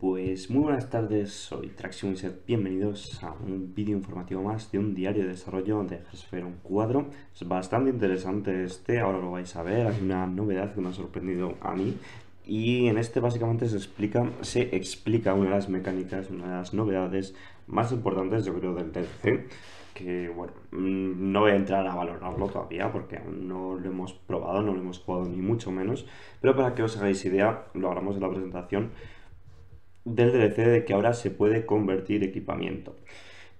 Pues muy buenas tardes, soy Traxion ser bienvenidos a un vídeo informativo más de un diario de desarrollo de Gesfer un cuadro. Es bastante interesante este, ahora lo vais a ver, hay una novedad que me ha sorprendido a mí. Y en este básicamente se explica, se explica una de las mecánicas, una de las novedades más importantes yo creo del DLC, que bueno, mm, no voy a entrar a valorarlo todavía porque no lo hemos probado, no lo hemos jugado ni mucho menos, pero para que os hagáis idea, lo hablamos en la presentación, del DLC de que ahora se puede convertir equipamiento.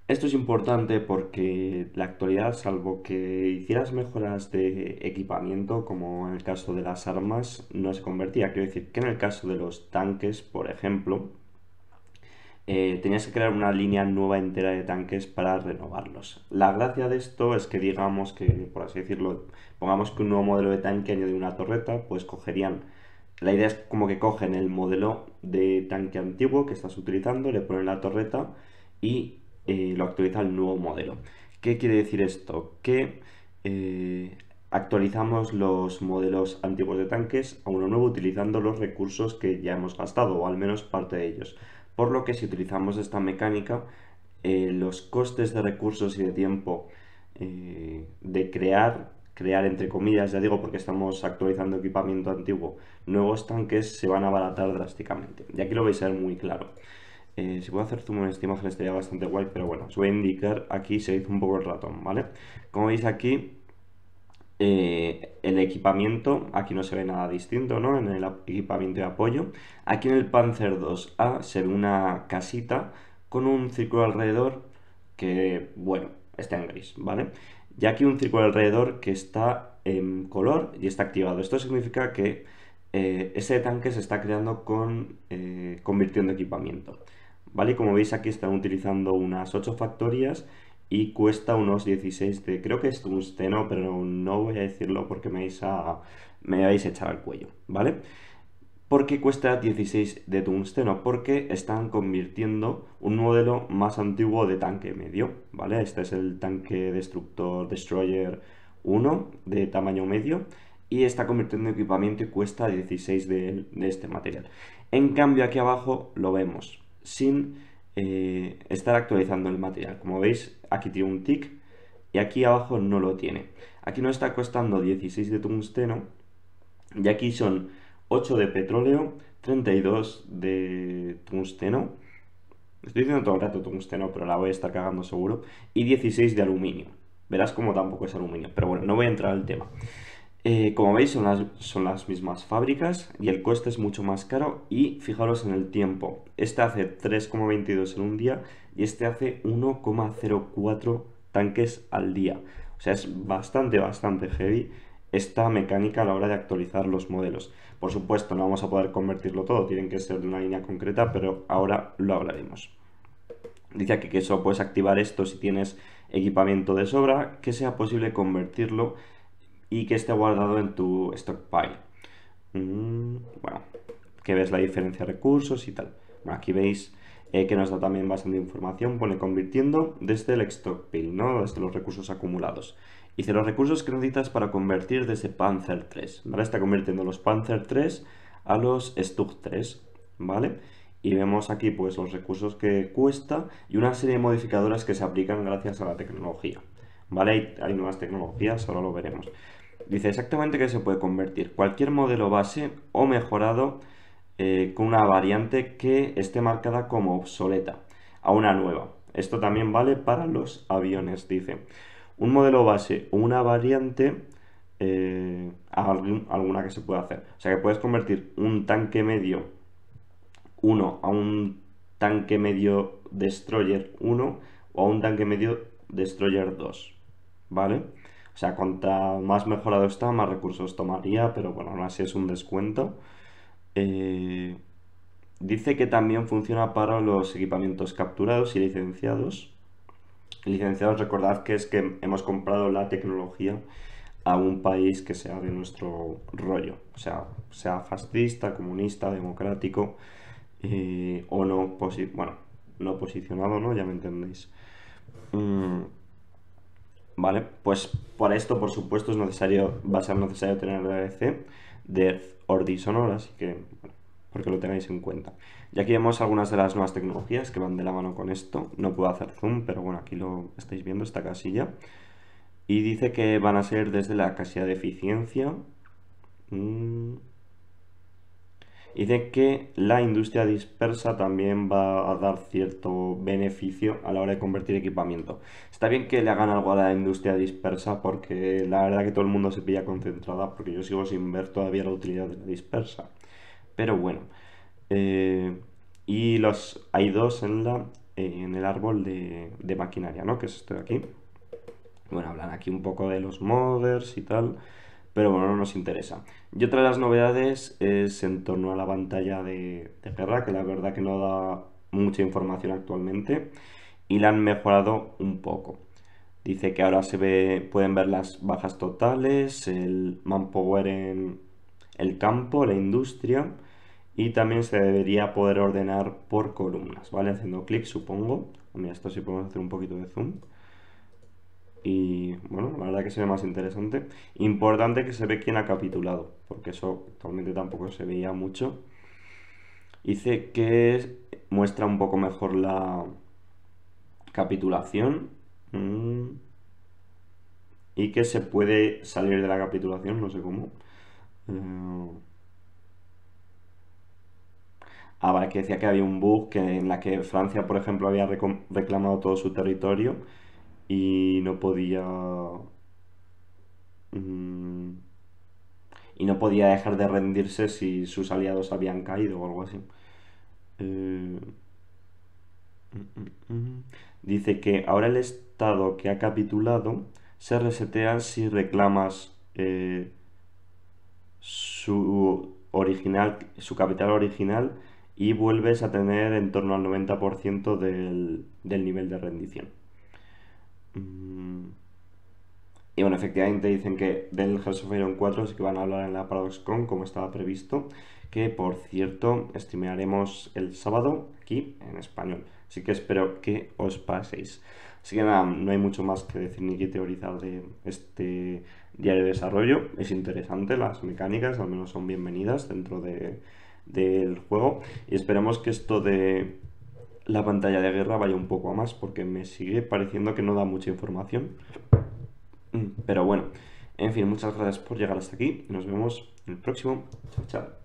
Esto es importante porque la actualidad, salvo que hicieras mejoras de equipamiento, como en el caso de las armas, no se convertía. Quiero decir que en el caso de los tanques, por ejemplo, eh, tenías que crear una línea nueva entera de tanques para renovarlos. La gracia de esto es que digamos que, por así decirlo, pongamos que un nuevo modelo de tanque añade una torreta, pues cogerían la idea es como que cogen el modelo de tanque antiguo que estás utilizando, le ponen la torreta y eh, lo actualiza el nuevo modelo. ¿Qué quiere decir esto? Que eh, actualizamos los modelos antiguos de tanques a uno nuevo utilizando los recursos que ya hemos gastado, o al menos parte de ellos. Por lo que si utilizamos esta mecánica, eh, los costes de recursos y de tiempo de crear crear entre comillas, ya digo porque estamos actualizando equipamiento antiguo, nuevos tanques se van a abaratar drásticamente. Y aquí lo vais a ver muy claro. Eh, si puedo hacer zoom en esta imagen estaría bastante guay, pero bueno, os voy a indicar aquí, se hizo un poco el ratón, ¿vale? Como veis aquí, eh, el equipamiento, aquí no se ve nada distinto, ¿no? En el equipamiento de apoyo. Aquí en el Panzer 2A se ve una casita con un círculo alrededor que, bueno, está en gris, ¿vale? y aquí un círculo alrededor que está en color y está activado. Esto significa que eh, ese tanque se está creando con eh, convirtiendo equipamiento. ¿Vale? como veis aquí están utilizando unas 8 factorías y cuesta unos 16 de... Creo que es un seno, pero no voy a decirlo porque me vais a... me echar al cuello, ¿vale? vale qué cuesta 16 de tungsteno, porque están convirtiendo un modelo más antiguo de tanque medio, ¿vale? Este es el tanque destructor Destroyer 1 de tamaño medio y está convirtiendo equipamiento y cuesta 16 de, este material. En cambio aquí abajo lo vemos, sin eh, estar actualizando el material. Como veis, aquí tiene un tick y aquí abajo no lo tiene. Aquí no está costando 16 de tungsteno y aquí son 8 de petróleo, 32 de tungsteno. Estoy diciendo todo el rato tungsteno, pero la voy a estar cagando seguro. Y 16 de aluminio. Verás como tampoco es aluminio, pero bueno, no voy a entrar al tema. Eh, como veis son las, son las mismas fábricas y el coste es mucho más caro y fijaros en el tiempo. Este hace 3,22 en un día y este hace 1,04 tanques al día. O sea, es bastante, bastante heavy esta mecánica a la hora de actualizar los modelos. Por supuesto, no vamos a poder convertirlo todo, tienen que ser de una línea concreta, pero ahora lo hablaremos. Dice aquí que solo puedes activar esto si tienes equipamiento de sobra, que sea posible convertirlo y que esté guardado en tu stockpile. Mm, bueno, que ves la diferencia de recursos y tal. Bueno, aquí veis eh, que nos da también bastante información, pone convirtiendo desde el stockpile, ¿no? desde los recursos acumulados. Dice los recursos que necesitas para convertir desde Panzer 3, Está convirtiendo los Panzer 3 a los Stug 3, ¿vale? Y vemos aquí pues los recursos que cuesta y una serie de modificadoras que se aplican gracias a la tecnología, ¿vale? Hay, nuevas tecnologías, ahora lo veremos. Dice exactamente que se puede convertir cualquier modelo base o mejorado eh, con una variante que esté marcada como obsoleta a una nueva. Esto también vale para los aviones, dice. Un modelo base o una variante eh, alguna que se pueda hacer. O sea que puedes convertir un tanque medio 1 a un tanque medio destroyer 1 o a un tanque medio destroyer 2. ¿Vale? O sea, cuanto más mejorado está, más recursos tomaría, pero bueno, aún así es un descuento. Eh, dice que también funciona para los equipamientos capturados y licenciados. Licenciados, recordad que es que hemos comprado la tecnología a un país que sea de nuestro rollo, o sea, sea fascista, comunista, democrático eh, o no, bueno, no posicionado, ¿no? Ya me entendéis. Mm, vale, pues para esto, por supuesto, es necesario, va a ser necesario tener el DLC de Ordi así que bueno, porque lo tengáis en cuenta. Y aquí vemos algunas de las nuevas tecnologías que van de la mano con esto. No puedo hacer zoom, pero bueno, aquí lo estáis viendo, esta casilla. Y dice que van a ser desde la casilla de eficiencia. Mm, y de que la industria dispersa también va a dar cierto beneficio a la hora de convertir equipamiento. Está bien que le hagan algo a la industria dispersa porque la verdad que todo el mundo se pilla concentrada porque yo sigo sin ver todavía la utilidad de la dispersa. Pero bueno. Eh, y los hay dos en, en el árbol de, maquinaria, ¿no? Que es esto de aquí. Bueno, hablan aquí un poco de los modders y tal pero bueno, no nos interesa. Y otra de las novedades es en torno a la pantalla de, de guerra, que la verdad que no da mucha información actualmente, y la han mejorado un poco. Dice que ahora se ve, pueden ver las bajas totales, el manpower en el campo, la industria, y también se debería poder ordenar por columnas, ¿vale? Haciendo clic, supongo. Mira, esto sí podemos hacer un poquito de zoom y bueno, la verdad que se ve más interesante. Importante que se ve quién ha capitulado, porque eso actualmente tampoco se veía mucho. Dice que muestra un poco mejor la capitulación mm, y que se puede salir de la capitulación, no sé cómo. Eh, ah, vale, que decía que había un bug en la que Francia, por ejemplo, había reclamado todo su territorio y no podía... Mm, y no podía dejar de rendirse si sus aliados habían caído o algo así. Eh, mm, mm, dice que ahora el estado que ha capitulado se resetea si reclamas eh, su original, su capital original y vuelves a tener en torno al 90% del nivel de rendición. Mm. Y bueno, efectivamente dicen que del House of Iron 4 sí que van a hablar en la ParadoxCon como estaba previsto, que por cierto streamearemos el sábado aquí en español. Así que espero que os paséis. Así que nada, no hay mucho más que decir ni que teorizar de este diario de desarrollo. Es interesante, las mecánicas al menos son bienvenidas dentro del juego. Y esperemos que esto de la pantalla de guerra vaya un poco a más, porque me sigue pareciendo que no da mucha información. Mm, pero bueno, en fin, muchas gracias por llegar hasta aquí. Nos vemos en el próximo. Chao, chao.